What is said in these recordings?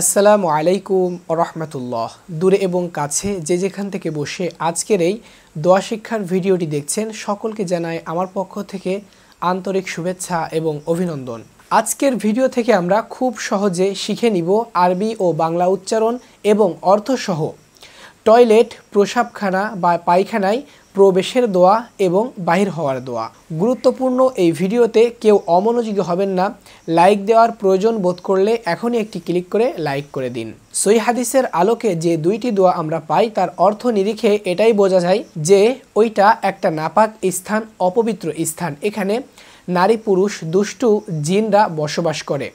আসসালামু আলাইকুম রহমতুল্লাহ দূরে এবং কাছে যে যেখান থেকে বসে আজকের এই দোয়া শিক্ষার ভিডিওটি দেখছেন সকলকে জানাই আমার পক্ষ থেকে আন্তরিক শুভেচ্ছা এবং অভিনন্দন আজকের ভিডিও থেকে আমরা খুব সহজে শিখে নিব আরবি ও বাংলা উচ্চারণ এবং অর্থসহ টয়লেট প্রসাবখানা বা পায়খানায় প্রবেশের দোয়া এবং বাহির হওয়ার দোয়া গুরুত্বপূর্ণ এই ভিডিওতে কেউ অমনোযোগী হবেন না লাইক দেওয়ার প্রয়োজন বোধ করলে এখনই একটি ক্লিক করে লাইক করে দিন সই হাদিসের আলোকে যে দুইটি দোয়া আমরা পাই তার অর্থ নিরিখে এটাই বোঝা যায় যে ওইটা একটা নাপাক স্থান অপবিত্র স্থান এখানে নারী পুরুষ দুষ্টু জিনরা বসবাস করে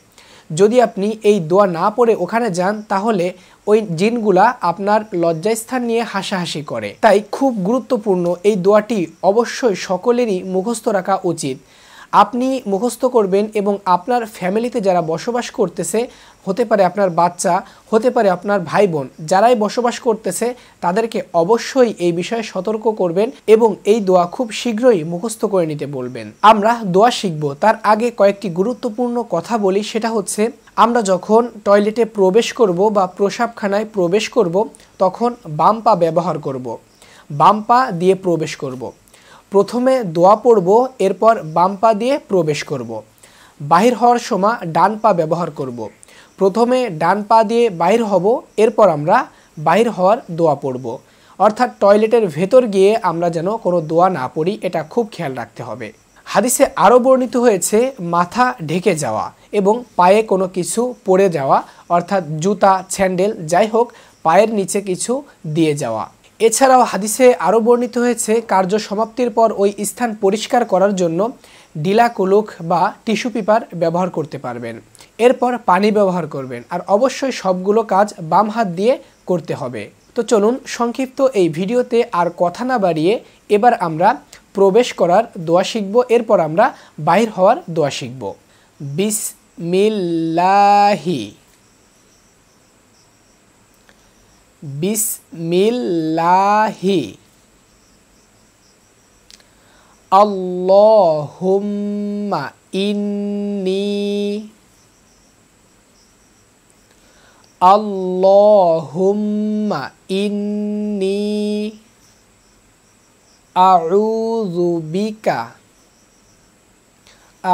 যদি আপনি এই দোয়া না পড়ে ওখানে যান তাহলে ওই জিনগুলা আপনার লজ্জাস্থান নিয়ে হাসাহাসি করে তাই খুব গুরুত্বপূর্ণ এই দোয়াটি অবশ্যই সকলেরই মুখস্থ রাখা উচিত আপনি মুখস্থ করবেন এবং আপনার ফ্যামিলিতে যারা বসবাস করতেছে হতে পারে আপনার বাচ্চা হতে পারে আপনার ভাই বোন যারাই বসবাস করতেছে তাদেরকে অবশ্যই এই বিষয়ে সতর্ক করবেন এবং এই দোয়া খুব শীঘ্রই মুখস্থ করে নিতে বলবেন আমরা দোয়া শিখব তার আগে কয়েকটি গুরুত্বপূর্ণ কথা বলি সেটা হচ্ছে আমরা যখন টয়লেটে প্রবেশ করব বা প্রসাবখানায় প্রবেশ করব তখন বাম্পা ব্যবহার করব বাম্পা দিয়ে প্রবেশ করব প্রথমে দোয়া পড়ব এরপর বাম পা দিয়ে প্রবেশ করব। বাহির হওয়ার সময় ডান পা ব্যবহার করব। প্রথমে ডান পা দিয়ে বাহির হব এরপর আমরা বাহির হওয়ার দোয়া পড়ব অর্থাৎ টয়লেটের ভেতর গিয়ে আমরা যেন কোনো দোয়া না পড়ি এটা খুব খেয়াল রাখতে হবে হাদিসে আরও বর্ণিত হয়েছে মাথা ঢেকে যাওয়া এবং পায়ে কোনো কিছু পড়ে যাওয়া অর্থাৎ জুতা স্যান্ডেল যাই হোক পায়ের নিচে কিছু দিয়ে যাওয়া এছাড়াও হাদিসে আরও বর্ণিত হয়েছে কার্য সমাপ্তির পর ওই স্থান পরিষ্কার করার জন্য ডিলা কুলুক বা টিস্যু পেপার ব্যবহার করতে পারবেন এরপর পানি ব্যবহার করবেন আর অবশ্যই সবগুলো কাজ বাম হাত দিয়ে করতে হবে তো চলুন সংক্ষিপ্ত এই ভিডিওতে আর কথা না বাড়িয়ে এবার আমরা প্রবেশ করার দোয়া শিখব এরপর আমরা বাহির হওয়ার দোয়া শিখব বিসমিল্লাহি বিসমিল্লাহি আল্লাহুম্মা ইন্নি আল্লাহুম্মা ইন্নি আউযু বিকা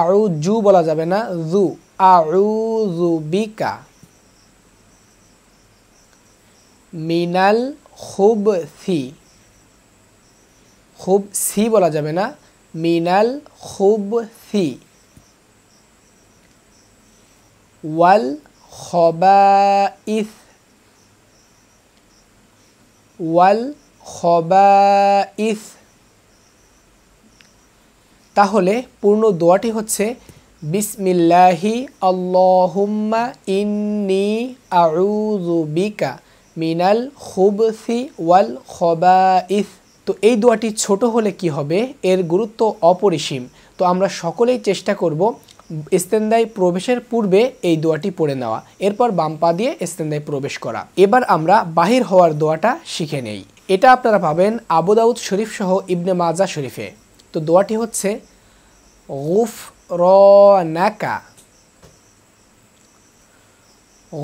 আউযু বলা যাবে না যু আউযু বিকা মিনাল খুব সি খুব সি বলা যাবে না মিনাল খুব সি ওয়াল খবাইস ওয়াল খবাইস তাহলে পূর্ণ দোয়াটি হচ্ছে বিসমিল্লাহি আল্লাহুম্মা ইন্নি আউযু বিকা মিনাল খুবসি ওয়াল খবাইস তো এই দোয়াটি ছোট হলে কি হবে এর গুরুত্ব অপরিসীম তো আমরা সকলেই চেষ্টা করব ইস্তেন্দায় প্রবেশের পূর্বে এই দোয়াটি পড়ে নেওয়া এরপর বাম পা দিয়ে ইস্তেন্দায় প্রবেশ করা এবার আমরা বাহির হওয়ার দোয়াটা শিখে নেই এটা আপনারা পাবেন আবুদাউদ শরীফ সহ ইবনে মাজা শরীফে তো দোয়াটি হচ্ছে গুফ রনাকা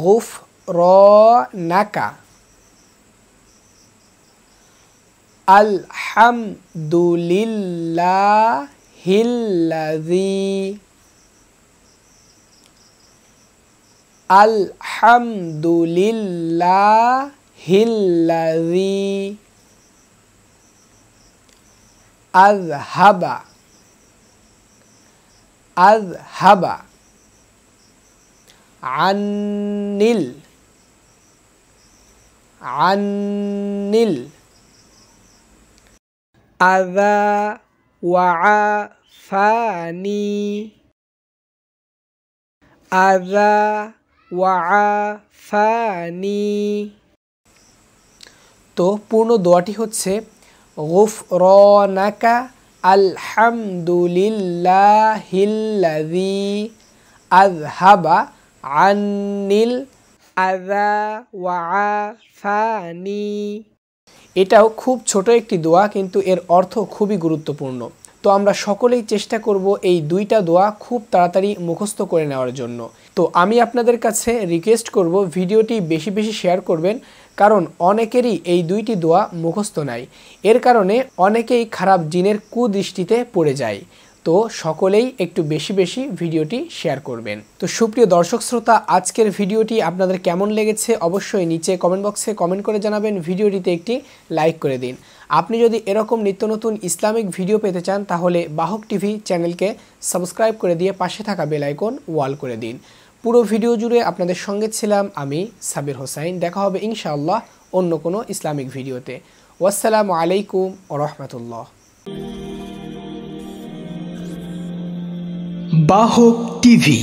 গুফ غفرانك الحمد لله الذي الحمد لله الذي أذهب أذهب عن আন্নিল আদা ওয়াফানি আদা ওয়াফানি তো পূর্ণ দোয়াটি হচ্ছে গুফরানাকা আলহামদুলিল্লাহিল্লাযী আযহাবা আন্নিল আদা ওয়া ফানি এটাও খুব ছোট একটি দোয়া কিন্তু এর অর্থ খুবই গুরুত্বপূর্ণ তো আমরা সকলেই চেষ্টা করব এই দুইটা দোয়া খুব তাড়াতাড়ি মুখস্থ করে নেওয়ার জন্য তো আমি আপনাদের কাছে রিকোয়েস্ট করব ভিডিওটি বেশি বেশি শেয়ার করবেন কারণ অনেকেরই এই দুইটি দোয়া মুখস্থ নাই এর কারণে অনেকেই খারাপ জিনের কুদৃষ্টিতে পড়ে যায় তো সকলেই একটু বেশি বেশি ভিডিওটি শেয়ার করবেন তো সুপ্রিয় দর্শক শ্রোতা আজকের ভিডিওটি আপনাদের কেমন লেগেছে অবশ্যই নিচে কমেন্ট বক্সে কমেন্ট করে জানাবেন ভিডিওটিতে একটি লাইক করে দিন আপনি যদি এরকম নিত্য নতুন ইসলামিক ভিডিও পেতে চান তাহলে বাহক টিভি চ্যানেলকে সাবস্ক্রাইব করে দিয়ে পাশে থাকা বেলাইকন ওয়াল করে দিন পুরো ভিডিও জুড়ে আপনাদের সঙ্গে ছিলাম আমি সাবির হোসাইন দেখা হবে ইনশাআল্লাহ অন্য কোনো ইসলামিক ভিডিওতে ওয়াসসালামু আলাইকুম ও রহমতুল্লাহ বাহক টিভি